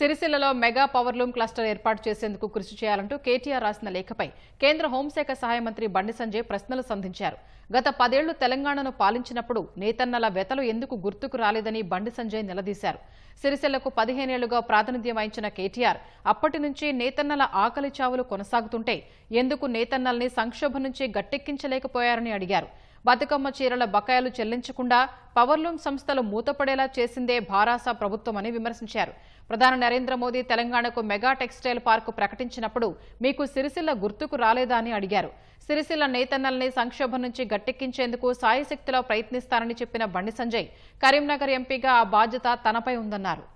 సిరిసిల్లలో mega power loom cluster ఏర్పాటు చేసేందుకు కృషి చేయాలంటూ కేటీఆర్ రాసిన లేఖపై కేంద్ర హోంశాఖ సహాయ మంత్రి బండి సంజయ్ ప్రశ్నలు సంధించారు గత పదేళ్లు తెలంగాణను పాలించినప్పుడు నేతన్నల వెతలు ఎందుకు గుర్తుకు రాలేదని బండి సంజయ్ నిలదీశారు సిరిసిల్లకు పదిహేనేళ్లుగా ప్రాతినిధ్యం వహించిన కేటీఆర్ అప్పటి నుంచి నేతన్నల ఆకలి చావులు కొనసాగుతుంటే ఎందుకు నేతన్నల్ని సంక్షోభం నుంచి గట్టెక్కించలేకపోయారని అడిగారు బతుకమ్మ చీరల బకాయిలు చెల్లించకుండా పవర్లూమ్ సంస్థలు మూతపడేలా చేసిందే భారాస ప్రభుత్వమని విమర్శించారు ప్రధాని నరేంద్ర మోదీ తెలంగాణకు మెగా టెక్స్టైల్ పార్కు ప్రకటించినప్పుడు మీకు సిరిసిల్ల గుర్తుకు రాలేదా అని అడిగారు సిరిసిల్ల నేతన్నల్ని సంక్షోభం నుంచి గట్టెక్కించేందుకు సాయశక్తిలో ప్రయత్నిస్తారని చెప్పిన బండి సంజయ్ కరీంనగర్ ఎంపీగా ఆ బాధ్యత తనపై ఉందన్నారు